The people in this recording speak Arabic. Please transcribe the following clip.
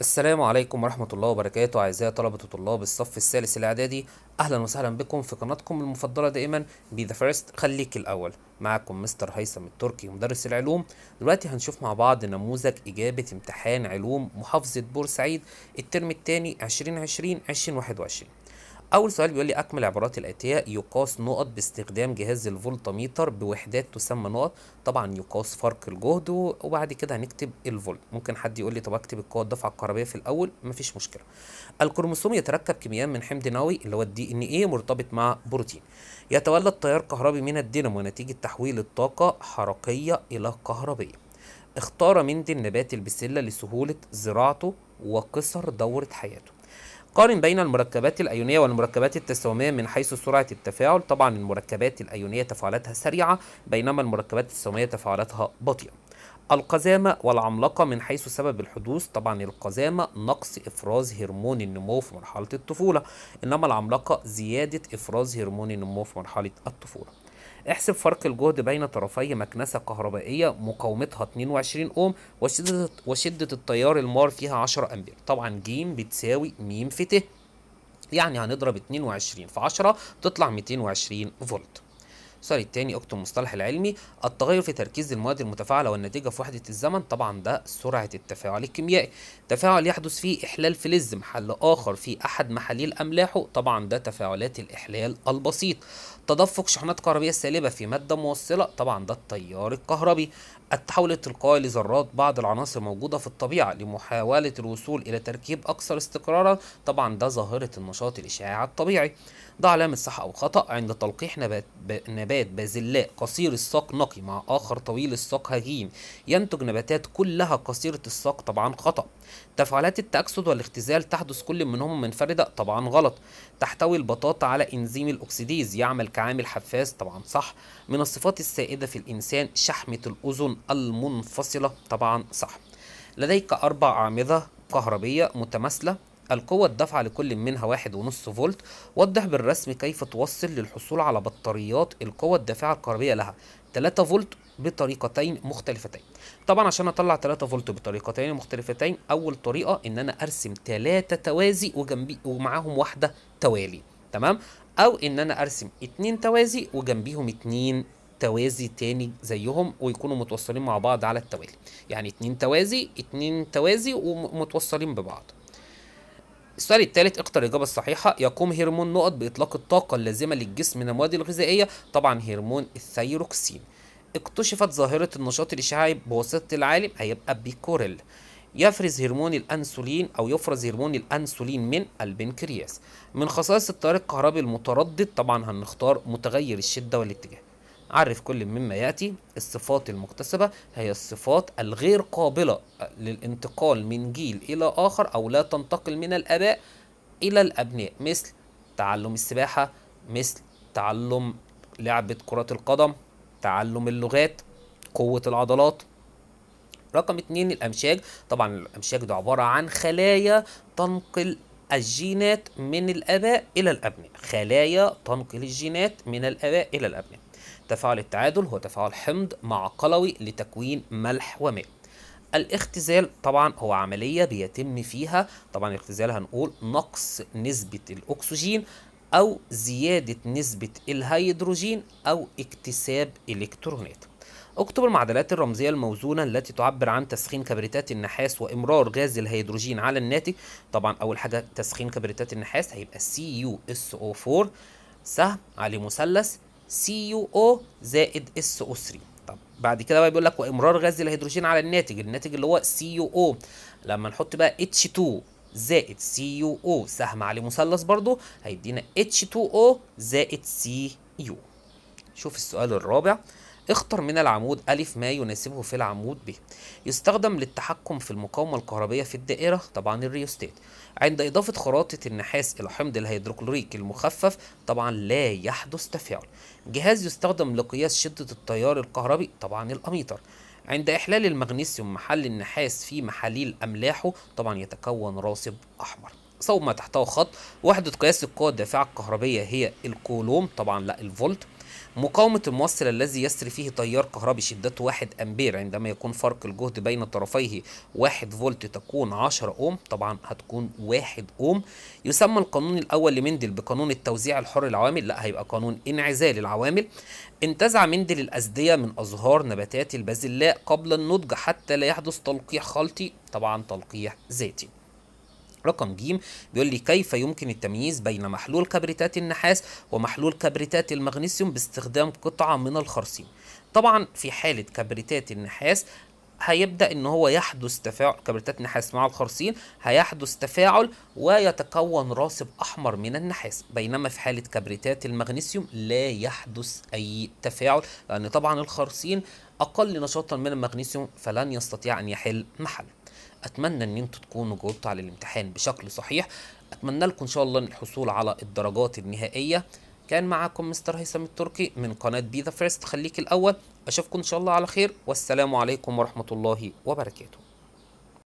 السلام عليكم ورحمة الله وبركاته أعزائي طلبة وطلاب الصف الثالث الإعدادي أهلا وسهلا بكم في قناتكم المفضلة دائما بي ذا فيرست خليك الأول معكم مستر هيثم التركي مدرس العلوم دلوقتي هنشوف مع بعض نموذج إجابة امتحان علوم محافظة بورسعيد الترم الثاني 2020 2021 أول سؤال بيقول لي أكمل عبارات الآتية يقاس نقط باستخدام جهاز الفولتميتر بوحدات تسمى نقط طبعا يقاس فرق الجهد وبعد كده هنكتب الفولت ممكن حد يقول لي طب أكتب القوة الدفعة الكهربية في الأول مفيش مشكلة الكروموسوم يتركب كيميائيا من حمض نووي اللي هو الدي إن إيه مرتبط مع بروتين يتولد تيار كهربي من الدينامو نتيجة تحويل الطاقة حركية إلى كهربية اختار مندي النبات البسلة لسهولة زراعته وقصر دورة حياته قارن بين المركبات الأيونية والمركبات التساوميه من حيث سرعة التفاعل طبعا المركبات الأيونية تفاعلاتها سريعة بينما المركبات التساوميه تفاعلاتها بطيئة القزامة والعملاقة من حيث سبب الحدوث طبعا القزامة نقص إفراز هرمون النمو في مرحلة الطفولة إنما العملاقة زيادة إفراز هرمون النمو في مرحلة الطفولة احسب فرق الجهد بين طرفي مكنسة كهربائية مقاومتها 22 أوم وشدة, وشدة التيار المار فيها 10 أمبير طبعا ج بتساوي م في ت يعني هنضرب 22 في 10 تطلع 220 فولت سوري التاني اكتب المصطلح العلمي التغير في تركيز المواد المتفاعلة والنتيجة في وحدة الزمن طبعا ده سرعة التفاعل الكيميائي تفاعل يحدث فيه إحلال فلز محل آخر في أحد محاليل أملاحه طبعا ده تفاعلات الإحلال البسيط تدفق شحنات كهربية سالبة في مادة موصلة طبعا ده التيار الكهربي التحول التلقائي لذرات بعض العناصر الموجودة في الطبيعة لمحاولة الوصول إلى تركيب أكثر استقرارا طبعا ده ظاهرة النشاط الإشعاعي الطبيعي ده علامة صح أو خطأ عند تلقيح نبات, نبات نبات بازلاء قصير الساق نقي مع آخر طويل الساق هجين ينتج نباتات كلها قصيرة الساق طبعا خطأ تفاعلات التأكسد والاختزال تحدث كل منهم منفردة طبعا غلط تحتوي البطاطا على إنزيم الأكسيديز يعمل كعامل حفاز طبعا صح من الصفات السائدة في الإنسان شحمة الأذن المنفصلة طبعا صح لديك أربع أعمدة كهربية متماثلة القوة الدافعة لكل منها واحد ونص فولت وضح بالرسم كيف توصل للحصول على بطاريات القوة الدافعة الكهربية لها 3 فولت بطريقتين مختلفتين طبعا عشان اطلع 3 فولت بطريقتين مختلفتين اول طريقه ان انا ارسم 3 توازي وجنبي ومعاهم واحده توالي تمام او ان انا ارسم 2 توازي وجنبيهم 2 توازي تاني زيهم ويكونوا متوصلين مع بعض على التوالي يعني 2 توازي 2 توازي ومتوصلين ببعض السؤال الثالث اختر الإجابة الصحيحة يقوم هرمون نقط بإطلاق الطاقة اللازمة للجسم من المواد الغذائية طبعا هرمون الثيروكسين اكتشفت ظاهرة النشاط الإشعاعي بواسطة العالم هيبقى بيكوريل يفرز هرمون الأنسولين أو يفرز هرمون الأنسولين من البنكرياس من خصائص التيار الكهربي المتردد طبعا هنختار متغير الشدة والاتجاه عرف كل مما يأتي الصفات المكتسبة هي الصفات الغير قابلة للانتقال من جيل إلى آخر أو لا تنتقل من الآباء إلى الأبناء مثل تعلم السباحة مثل تعلم لعبة كرة القدم تعلم اللغات قوة العضلات رقم اتنين الأمشاج طبعا الأمشاج ده عبارة عن خلايا تنقل الجينات من الآباء إلى الأبناء خلايا تنقل الجينات من الآباء إلى الأبناء تفاعل التعادل هو تفاعل حمض مع قلوي لتكوين ملح وماء الاختزال طبعا هو عملية بيتم فيها طبعا الاختزال هنقول نقص نسبة الأكسجين أو زيادة نسبة الهيدروجين أو اكتساب إلكترونات اكتب المعادلات الرمزية الموزونة التي تعبر عن تسخين كبريتات النحاس وإمرار غاز الهيدروجين على الناتج طبعا أول حاجة تسخين كبريتات النحاس هيبقى CuSO4 سهم عليه مثلث سي يو او زائد اس او 3 طب بعد كده بقى بيقول لك وامرار غاز الهيدروجين على الناتج الناتج اللي هو سي يو او لما نحط بقى اتش 2 زائد سي يو او سهم عليه مثلث برضه هيدينا اتش 2 او زائد سي يو شوف السؤال الرابع اختر من العمود ألف ما يناسبه في العمود ب يستخدم للتحكم في المقاومة الكهربية في الدائرة طبعا الريوستات عند إضافة خراطة النحاس إلى حمض الهيدروكلوريك المخفف طبعا لا يحدث تفاعل جهاز يستخدم لقياس شدة التيار الكهربي طبعا الأميتر عند إحلال المغنيسيوم محل النحاس في محاليل أملاحه طبعا يتكون راسب أحمر صوب ما تحته خط وحدة قياس القوة الدافعة الكهربية هي الكولوم طبعا لا الفولت مقاومة الموصل الذي يسري فيه تيار كهربي شدته 1 أمبير عندما يكون فرق الجهد بين طرفيه 1 فولت تكون 10 أوم طبعا هتكون 1 أوم يسمى القانون الأول لمندل بقانون التوزيع الحر العوامل لا هيبقى قانون انعزال العوامل انتزع مندل الأزدية من أزهار نباتات البازلاء قبل النضج حتى لا يحدث تلقيح خلطي طبعا تلقيح ذاتي رقم ج بيقول لي كيف يمكن التمييز بين محلول كبريتات النحاس ومحلول كبريتات المغنيسيوم باستخدام قطعة من الخرسيم طبعا في حالة كبريتات النحاس هيبدا ان هو يحدث تفاعل كبريتات نحاس مع الخرسين هيحدث تفاعل ويتكون راسب احمر من النحاس بينما في حاله كبريتات المغنيسيوم لا يحدث اي تفاعل لان طبعا الخرسين اقل نشاطا من المغنيسيوم فلن يستطيع ان يحل محله اتمنى ان انتوا تكونوا جاوبتوا على الامتحان بشكل صحيح اتمنى لكم ان شاء الله الحصول على الدرجات النهائيه كان معاكم مستر هيثم التركي من قناه بي ذا فيرست خليك الاول اشوفكم ان شاء الله على خير والسلام عليكم ورحمه الله وبركاته